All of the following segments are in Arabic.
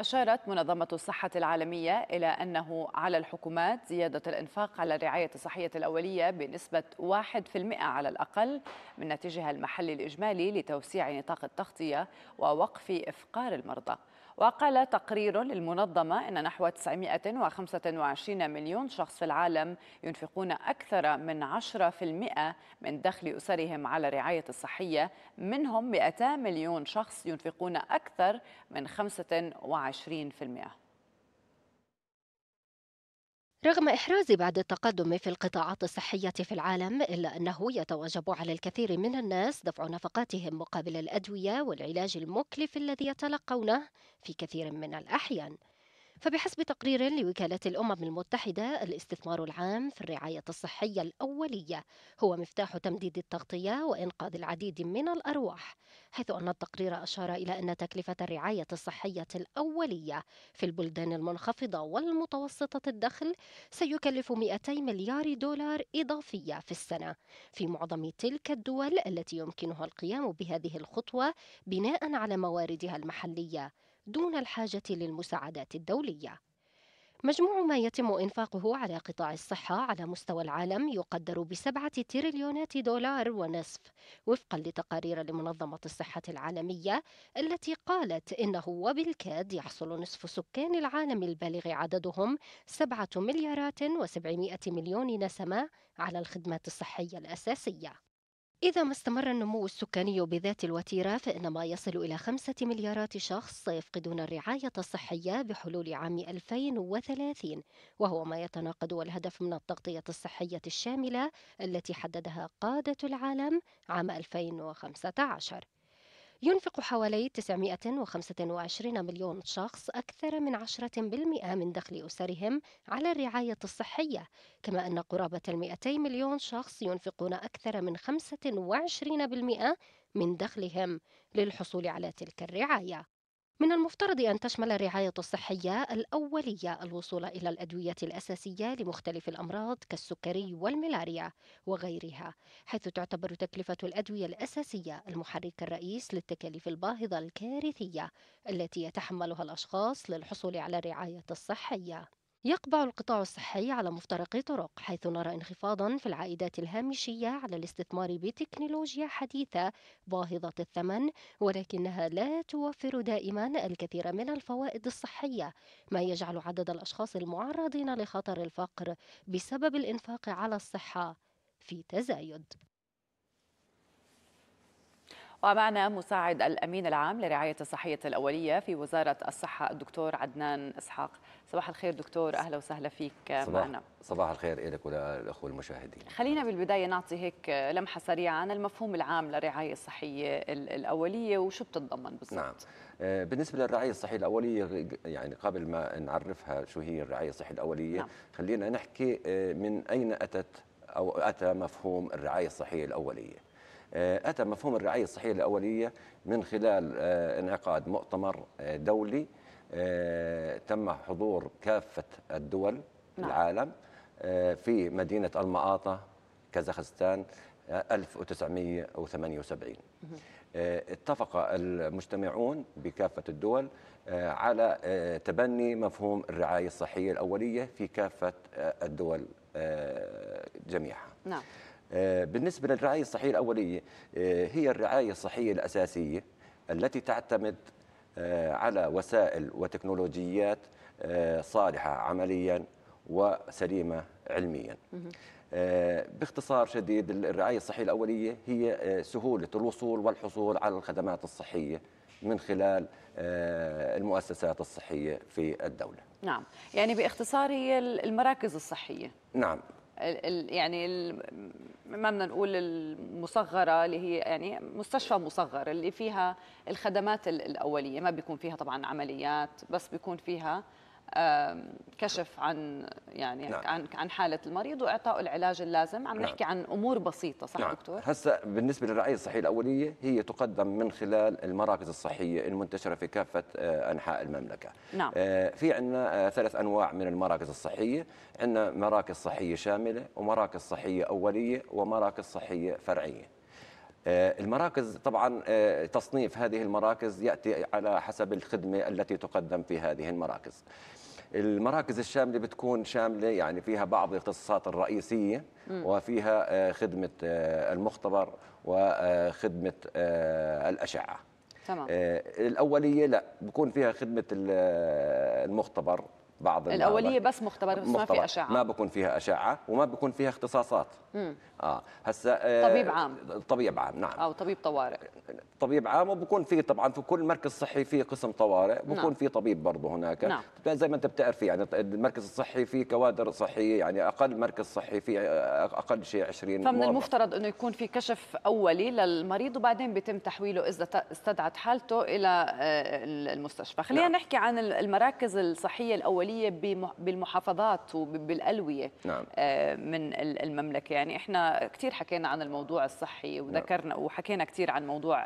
أشارت منظمة الصحة العالمية إلى أنه على الحكومات زيادة الإنفاق على الرعاية الصحية الأولية بنسبة 1% على الأقل من ناتجها المحلي الإجمالي لتوسيع نطاق التغطية ووقف إفقار المرضى وقال تقرير للمنظمة أن نحو 925 مليون شخص في العالم ينفقون أكثر من 10% من دخل أسرهم على الرعاية الصحية منهم 200 مليون شخص ينفقون أكثر من 25% رغم إحراز بعض التقدم في القطاعات الصحية في العالم إلا أنه يتوجب على الكثير من الناس دفع نفقاتهم مقابل الأدوية والعلاج المكلف الذي يتلقونه في كثير من الأحيان فبحسب تقرير لوكالة الأمم المتحدة الاستثمار العام في الرعاية الصحية الأولية هو مفتاح تمديد التغطية وإنقاذ العديد من الأرواح حيث أن التقرير أشار إلى أن تكلفة الرعاية الصحية الأولية في البلدان المنخفضة والمتوسطة الدخل سيكلف 200 مليار دولار إضافية في السنة في معظم تلك الدول التي يمكنها القيام بهذه الخطوة بناء على مواردها المحلية دون الحاجة للمساعدات الدولية. مجموع ما يتم إنفاقه على قطاع الصحة على مستوى العالم يقدر بسبعة تريليونات دولار ونصف وفقا لتقارير لمنظمة الصحة العالمية التي قالت إنه وبالكاد يحصل نصف سكان العالم البالغ عددهم سبعة مليارات وسبعمائة مليون نسمة على الخدمات الصحية الأساسية إذا ما استمر النمو السكاني بذات الوتيرة فإن ما يصل إلى خمسة مليارات شخص سيفقدون الرعاية الصحية بحلول عام 2030 وهو ما يتناقض الهدف من التغطية الصحية الشاملة التي حددها قادة العالم عام 2015 ينفق حوالي 925 مليون شخص أكثر من 10% من دخل أسرهم على الرعاية الصحية كما أن قرابة 200 مليون شخص ينفقون أكثر من 25% من دخلهم للحصول على تلك الرعاية من المفترض أن تشمل الرعاية الصحية الأولية الوصول إلى الأدوية الأساسية لمختلف الأمراض كالسكري والملاريا وغيرها، حيث تعتبر تكلفة الأدوية الأساسية المحرك الرئيس للتكاليف الباهظة الكارثية التي يتحملها الأشخاص للحصول على الرعاية الصحية. يقبع القطاع الصحي على مفترق طرق حيث نرى انخفاضا في العائدات الهامشية على الاستثمار بتكنولوجيا حديثة باهظة الثمن ولكنها لا توفر دائما الكثير من الفوائد الصحية ما يجعل عدد الأشخاص المعرضين لخطر الفقر بسبب الإنفاق على الصحة في تزايد ومعنا مساعد الأمين العام لرعاية الصحية الأولية في وزارة الصحة الدكتور عدنان إسحاق صباح الخير دكتور أهلا وسهلا فيك صباح معنا صباح الخير لك وللأخوة المشاهدين خلينا بالبداية نعطي هيك لمحة سريعة عن المفهوم العام للرعاية الصحية الأولية وشو بتتضمن بالضبط نعم آه، بالنسبة للرعاية الصحية الأولية يعني قبل ما نعرفها شو هي الرعاية الصحية الأولية نعم. خلينا نحكي آه، من أين أتت أو أتى مفهوم الرعاية الصحية الأولية آه، أتى مفهوم الرعاية الصحية الأولية من خلال آه، انعقاد مؤتمر آه، دولي تم حضور كافة الدول نعم. العالم في مدينة المعاطة كازاخستان 1978 اتفق المجتمعون بكافة الدول على تبني مفهوم الرعاية الصحية الأولية في كافة الدول جميعها نعم. آه، بالنسبة للرعاية الصحية الأولية آه، هي الرعاية الصحية الأساسية التي تعتمد آه، على وسائل وتكنولوجيات صالحة عمليا وسليمة علميا باختصار شديد الرعاية الصحية الأولية هي سهولة الوصول والحصول على الخدمات الصحية من خلال المؤسسات الصحية في الدولة نعم يعني باختصار هي المراكز الصحية نعم يعني ما بدنا نقول المصغره اللي هي يعني مستشفى مصغر اللي فيها الخدمات الاوليه ما بيكون فيها طبعا عمليات بس بيكون فيها كشف عن يعني نعم. عن عن حاله المريض واعطاء العلاج اللازم عم نعم. نحكي نعم. عن امور بسيطه صح نعم. دكتور هسه بالنسبه للرعايه الصحيه الاوليه هي تقدم من خلال المراكز الصحيه المنتشره في كافه آه، انحاء المملكه نعم. آه، في عندنا آه، ثلاث انواع من المراكز الصحيه عندنا مراكز صحيه شامله ومراكز صحيه اوليه ومراكز صحيه فرعيه آه، المراكز طبعا آه، تصنيف هذه المراكز ياتي على حسب الخدمه التي تقدم في هذه المراكز. المراكز الشامله بتكون شامله يعني فيها بعض الاختصاصات الرئيسيه وفيها آه، خدمه المختبر وخدمه الاشعه. تمام. الاوليه لا بكون فيها خدمه المختبر بعض الاوليه بس مختبر بس ما في اشعه ما بكون فيها اشعه وما بكون فيها اختصاصات مم. اه هسا آه طبيب عام طبيب عام نعم او طبيب طوارئ طبيب عام وبكون في طبعا في كل مركز صحي في قسم طوارئ بكون نعم. في طبيب برضه هناك نعم. زي ما انت بتعرف يعني المركز الصحي في كوادر صحيه يعني اقل مركز صحي في آه، اقل شيء 20 فمن موظف. المفترض انه يكون في كشف اولي للمريض وبعدين بيتم تحويله اذا استدعت حالته الى آه، المستشفى خلينا نعم. نحكي عن المراكز الصحيه الاوليه الدوليه بالمحافظات وبالالويه نعم. آه، من المملكه يعني احنا كثير حكينا عن الموضوع الصحي نعم. وذكرنا نعم. وحكينا كثير عن موضوع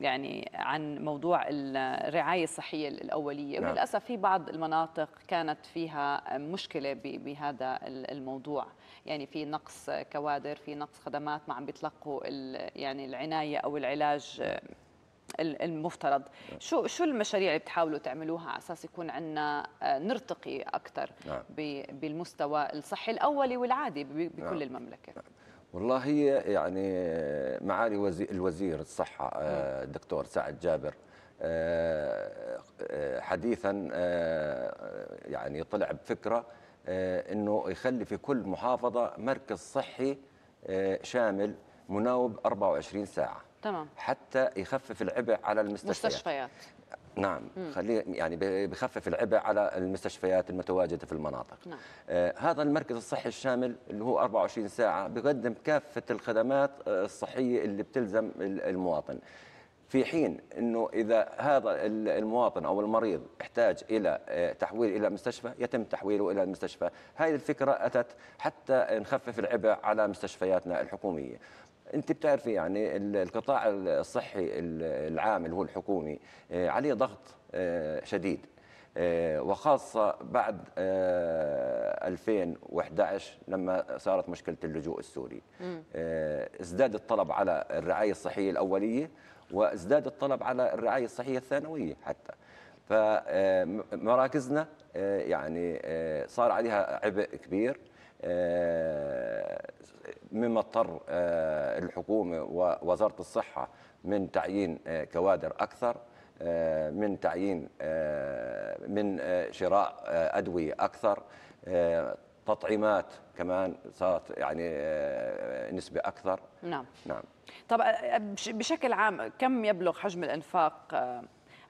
يعني عن موضوع الرعايه الصحيه الاوليه نعم. وللاسف في بعض المناطق كانت فيها مشكله بهذا الموضوع يعني في نقص كوادر في نقص خدمات ما عم بيتلقوا يعني العنايه او العلاج المفترض نعم. شو شو المشاريع اللي بتحاولوا تعملوها على اساس يكون عندنا آه، نرتقي اكثر نعم. بالمستوى الصحي الاولي والعادي بكل نعم. المملكه نعم. والله هي يعني آه، معالي وزير الوزير الصحه آه، نعم. الدكتور سعد جابر حديثا يعني طلع بفكره انه يخلي في كل محافظه مركز صحي شامل مناوب 24 ساعه تمام حتى يخفف العبء على المستشفيات مستشفيات نعم مم. خليه يعني بخفف العبء على المستشفيات المتواجده في المناطق نعم. آه هذا المركز الصحي الشامل اللي هو 24 ساعه بيقدم كافه الخدمات آه، الصحيه اللي بتلزم المواطن في حين انه اذا هذا المواطن او المريض احتاج الى آه، تحويل الى مستشفى يتم تحويله الى المستشفى هذه الفكره اتت حتى نخفف العبء على مستشفياتنا الحكوميه انت بتعرفي يعني القطاع الصحي العام اللي هو الحكومي آه، عليه ضغط آه، شديد آه، وخاصة بعد 2011 لما صارت مشكلة اللجوء السوري ازداد الطلب على الرعاية الصحية الأولية وازداد الطلب على الرعاية الصحية الثانوية حتى فمراكزنا يعني صار عليها عبء كبير آه، مما اضطر آه، الحكومه ووزاره الصحه من تعيين آه، كوادر اكثر من تعيين من شراء ادويه اكثر تطعيمات كمان صارت يعني نسبه اكثر نعم نعم طب بشكل عام كم يبلغ حجم الانفاق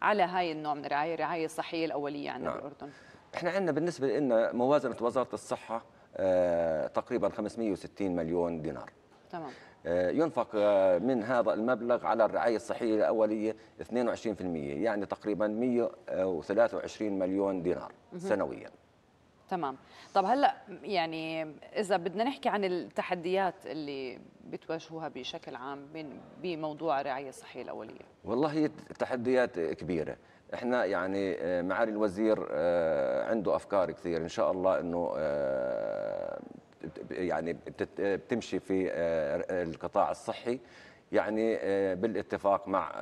على هاي النوع من الرعايه الرعايه الصحيه الاوليه عندنا نعم. بالاردن احنا عندنا بالنسبه لنا موازنه وزاره الصحه آه، تقريبا 560 مليون دينار تمام آه، ينفق آه، من هذا المبلغ على الرعاية الصحية الأولية 22% يعني تقريبا 123 مليون دينار سنويا تمام طب هلا يعني اذا بدنا نحكي عن التحديات اللي بتواجهوها بشكل عام بموضوع الرعايه الصحيه الاوليه والله التحديات كبيره احنا يعني آه، معالي الوزير آه، عنده افكار كثير ان شاء الله انه آه، يعني بتمشي في القطاع الصحي يعني بالاتفاق مع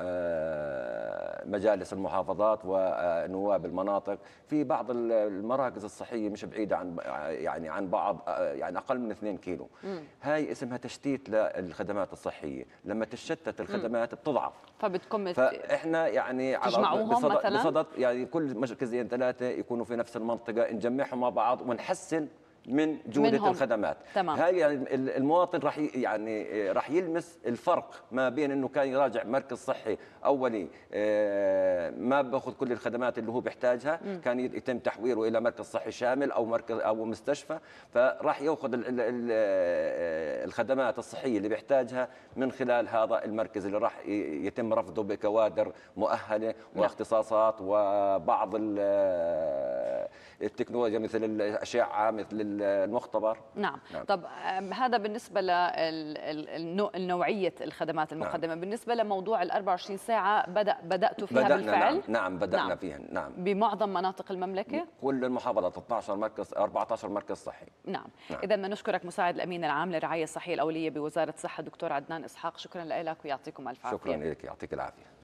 مجالس المحافظات ونواب المناطق في بعض المراكز الصحيه مش بعيده عن يعني عن بعض يعني اقل من 2 كيلو مم. هاي اسمها تشتيت للخدمات الصحيه لما تشتت الخدمات مم. بتضعف فبتقوم فاحنا يعني تجمعوهم بصدد مثلا بصدد يعني كل مركزين ثلاثه يكونوا في نفس المنطقه نجمعهم مع بعض ونحسن من جوده منهم. الخدمات تمام. هاي يعني المواطن راح يعني آه، راح يلمس الفرق ما بين انه كان يراجع مركز صحي اولي آه، ما باخذ كل الخدمات اللي هو بيحتاجها م. كان يتم تحويله الى مركز صحي شامل او مركز او مستشفى فراح ياخذ آه، الخدمات الصحيه اللي بيحتاجها من خلال هذا المركز اللي راح يتم رفضه بكوادر مؤهله نعم. واختصاصات وبعض التكنولوجيا مثل الاشعه مثل المختبر نعم. نعم طب هذا بالنسبه لنوعيه الخدمات نعم. المقدمه نعم. بالنسبه لموضوع ال 24 ساعه بدا بداتوا فيها بدأنا بالفعل نعم, نعم بدانا نعم. فيها نعم بمعظم مناطق المملكه كل المحافظات 12 مركز 14 مركز صحي نعم, نعم. اذا بدنا نشكرك مساعد الامين العام للرعايه الصحيه الاوليه بوزاره الصحه دكتور عدنان اسحاق شكرا لك ويعطيكم الف عافيه شكرا لك يعطيك العافيه